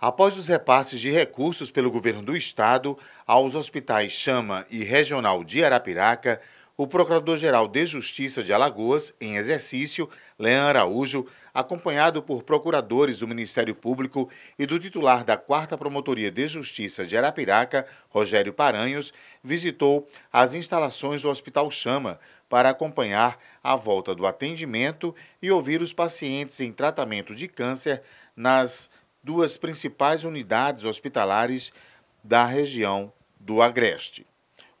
Após os repasses de recursos pelo governo do estado aos hospitais Chama e Regional de Arapiraca, o Procurador-Geral de Justiça de Alagoas, em exercício, Leão Araújo, acompanhado por procuradores do Ministério Público e do titular da 4 Promotoria de Justiça de Arapiraca, Rogério Paranhos, visitou as instalações do Hospital Chama para acompanhar a volta do atendimento e ouvir os pacientes em tratamento de câncer nas duas principais unidades hospitalares da região do Agreste.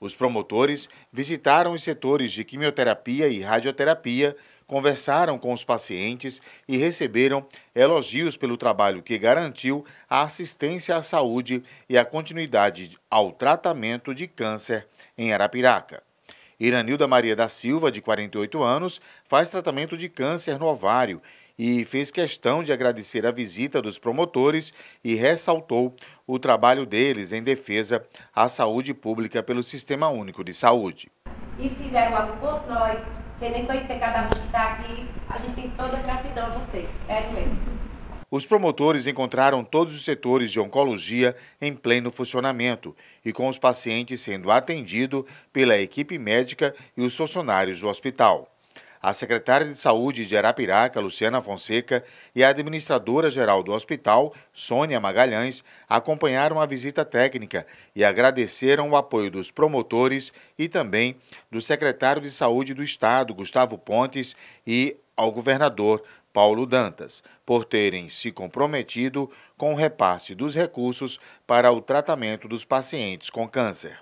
Os promotores visitaram os setores de quimioterapia e radioterapia, conversaram com os pacientes e receberam elogios pelo trabalho que garantiu a assistência à saúde e a continuidade ao tratamento de câncer em Arapiraca. Iranilda Maria da Silva, de 48 anos, faz tratamento de câncer no ovário e fez questão de agradecer a visita dos promotores e ressaltou o trabalho deles em defesa à saúde pública pelo Sistema Único de Saúde. E fizeram algo por nós, sem nem conhecer cada um que está aqui. A gente tem toda a gratidão a vocês, sério mesmo. Os promotores encontraram todos os setores de oncologia em pleno funcionamento e com os pacientes sendo atendidos pela equipe médica e os funcionários do hospital a secretária de Saúde de Arapiraca, Luciana Fonseca, e a administradora-geral do hospital, Sônia Magalhães, acompanharam a visita técnica e agradeceram o apoio dos promotores e também do secretário de Saúde do Estado, Gustavo Pontes, e ao governador, Paulo Dantas, por terem se comprometido com o repasse dos recursos para o tratamento dos pacientes com câncer.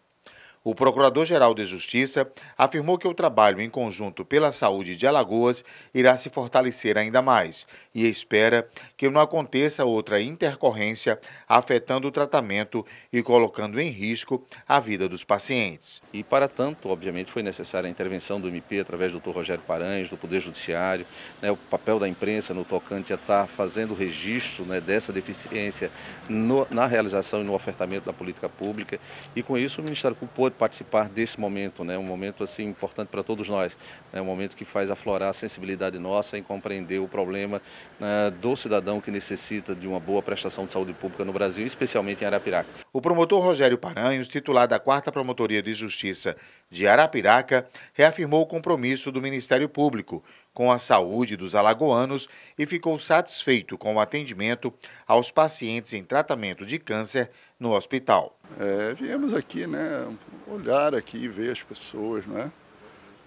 O Procurador-Geral de Justiça afirmou que o trabalho em conjunto pela saúde de Alagoas irá se fortalecer ainda mais e espera que não aconteça outra intercorrência afetando o tratamento e colocando em risco a vida dos pacientes. E para tanto, obviamente, foi necessária a intervenção do MP através do Dr. Rogério Paranhos, do Poder Judiciário, né, o papel da imprensa no tocante a estar tá fazendo registro né, dessa deficiência no, na realização e no ofertamento da política pública. E com isso o Ministério Público participar desse momento, né? um momento assim importante para todos nós, né? um momento que faz aflorar a sensibilidade nossa em compreender o problema né, do cidadão que necessita de uma boa prestação de saúde pública no Brasil, especialmente em Arapiraca. O promotor Rogério Paranhos, titular da 4 Promotoria de Justiça de Arapiraca, reafirmou o compromisso do Ministério Público com a saúde dos alagoanos e ficou satisfeito com o atendimento aos pacientes em tratamento de câncer no hospital. É, viemos aqui, né, olhar aqui, ver as pessoas, né,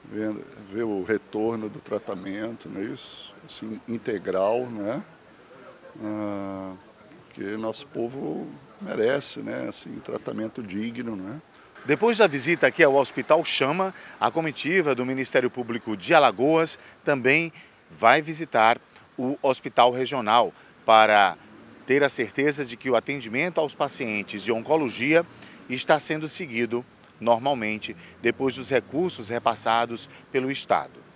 ver, ver o retorno do tratamento, né, isso, assim, integral, né, ah, porque nosso povo merece, né, assim, tratamento digno, né. Depois da visita aqui ao Hospital Chama, a comitiva do Ministério Público de Alagoas também vai visitar o Hospital Regional para ter a certeza de que o atendimento aos pacientes de oncologia está sendo seguido normalmente depois dos recursos repassados pelo Estado.